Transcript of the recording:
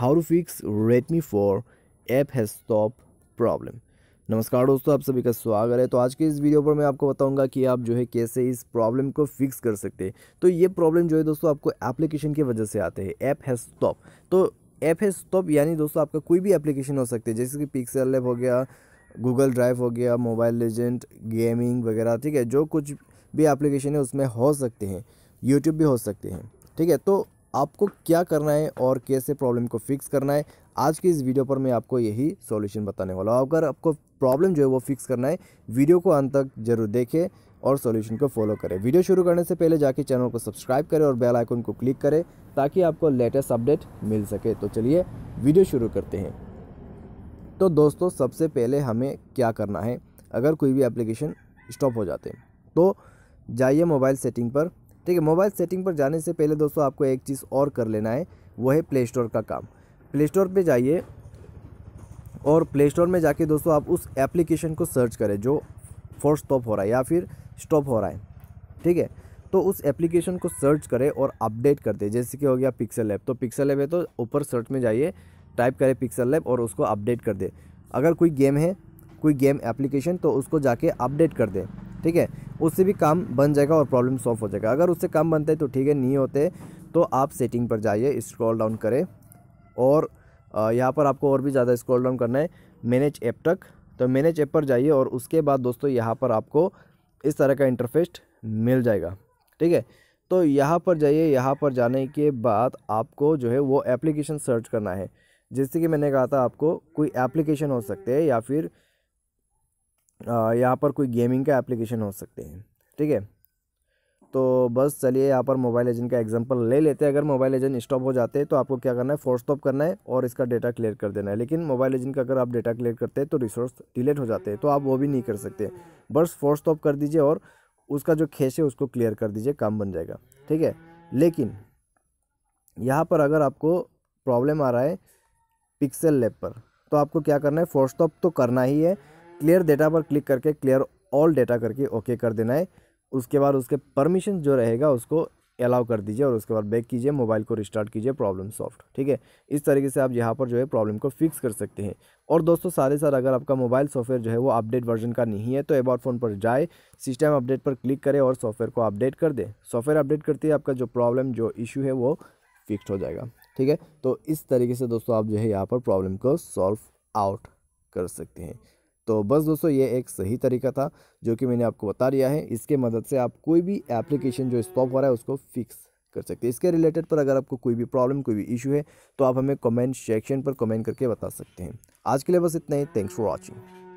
how to fix Redmi four app has stop problem नमस्कार दोस्तों आप सभी का स्वागत है तो आज के इस वीडियो पर मैं आपको बताऊंगा कि आप जो है कैसे इस प्रॉब्लम को फिक्स कर सकते हैं तो ये प्रॉब्लम जो है दोस्तों आपको एप्लीकेशन की वजह से आते हैं ऐप है स्टॉप तो ऐप है स्टॉप यानी दोस्तों आपका कोई भी एप्लीकेशन हो सकते हैं जैसे कि पिक्सल एप हो गया गूगल ड्राइव हो गया मोबाइल लेजेंड गेमिंग वगैरह ठीक है जो कुछ भी एप्लीकेशन है उसमें हो सकते हैं यूट्यूब भी हो सकते हैं ठीक है तो आपको क्या करना है और कैसे प्रॉब्लम को फिक्स करना है आज की इस वीडियो पर मैं आपको यही सॉल्यूशन बताने वाला हूँ अगर आपको प्रॉब्लम जो है वो फिक्स करना है वीडियो को अंत तक जरूर देखें और सॉल्यूशन को फॉलो करें वीडियो शुरू करने से पहले जाके चैनल को सब्सक्राइब करें और बेल आइकन को क्लिक करें ताकि आपको लेटेस्ट अपडेट मिल सके तो चलिए वीडियो शुरू करते हैं तो दोस्तों सबसे पहले हमें क्या करना है अगर कोई भी एप्लीकेशन स्टॉप हो जाते हैं तो जाइए मोबाइल सेटिंग पर ठीक है मोबाइल सेटिंग पर जाने से पहले दोस्तों आपको एक चीज़ और कर लेना है वो है प्ले स्टोर का काम प्ले स्टोर पर जाइए और प्ले स्टोर में जाके दोस्तों आप उस एप्लीकेशन को सर्च करें जो फोर स्टॉप हो रहा है या फिर स्टॉप हो रहा है ठीक है तो उस एप्लीकेशन को सर्च करें और अपडेट कर दे जैसे कि हो गया पिक्सल ऐप तो पिक्सल ऐप है तो ऊपर सर्च में जाइए टाइप करें पिक्सल ऐप और उसको अपडेट कर दे अगर कोई गेम है कोई गेम एप्लीकेशन तो उसको जाके अपडेट कर दे ठीक है उससे भी काम बन जाएगा और प्रॉब्लम सॉल्व हो जाएगा अगर उससे काम बनता है तो ठीक है नहीं होते तो आप सेटिंग पर जाइए स्क्रॉल डाउन करें और यहाँ पर आपको और भी ज़्यादा स्क्रॉल डाउन करना है मैनेज ऐप तक तो मैनेज ऐप पर जाइए और उसके बाद दोस्तों यहाँ पर आपको इस तरह का इंटरफेस मिल जाएगा ठीक है तो यहाँ पर जाइए यहाँ पर जाने के बाद आपको जो है वो एप्लीकेशन सर्च करना है जैसे कि मैंने कहा था आपको कोई एप्लीकेशन हो सकते हैं या फिर यहाँ पर कोई गेमिंग का एप्लीकेशन हो सकते हैं ठीक है तो बस चलिए यहाँ पर मोबाइल एजेंट का एग्जांपल ले लेते हैं अगर मोबाइल एजेंट स्टॉप हो जाते हैं तो आपको क्या करना है फोर्स स्टॉप करना है और इसका डेटा क्लियर कर देना है लेकिन मोबाइल एजेंट का अगर आप डेटा क्लियर करते हैं तो रिसोर्स डिलीट हो जाते हैं तो आप वो भी नहीं कर सकते बस फोर्स स्टॉप कर दीजिए और उसका जो खेस है उसको क्लियर कर दीजिए काम बन जाएगा ठीक है लेकिन यहाँ पर अगर आपको प्रॉब्लम आ रहा है पिक्सल लेप पर तो आपको क्या करना है फोर्स स्टॉप तो करना ही है क्लियर डेटा पर क्लिक करके क्लियर ऑल डेटा करके ओके कर देना है उसके बाद उसके परमिशन जो रहेगा उसको अलाउ कर दीजिए और उसके बाद बैक कीजिए मोबाइल को रिस्टार्ट कीजिए प्रॉब्लम सॉफ्ट ठीक है इस तरीके से आप यहाँ पर जो है प्रॉब्लम को फिक्स कर सकते हैं और दोस्तों सारे साथ अगर आपका मोबाइल सॉफ्टवेयर जो है वो अपडेट वर्जन का नहीं है तो एबाउट फ़ोन पर जाए सिस्टम अपडेट पर क्लिक करें और सॉफ्टवेयर को अपडेट कर दें सॉफ्टवेयर अपडेट करते ही आपका जो प्रॉब्लम जो इशू है वो फिक्स हो जाएगा ठीक है तो इस तरीके से दोस्तों आप जो है यहाँ पर प्रॉब्लम को सॉल्व आउट कर सकते हैं तो बस दोस्तों ये एक सही तरीका था जो कि मैंने आपको बता दिया है इसके मदद से आप कोई भी एप्लीकेशन जो स्टॉप हो रहा है उसको फिक्स कर सकते हैं इसके रिलेटेड पर अगर आपको कोई भी प्रॉब्लम कोई भी इशू है तो आप हमें कमेंट सेक्शन पर कमेंट करके बता सकते हैं आज के लिए बस इतना ही थैंक्स फॉर वॉचिंग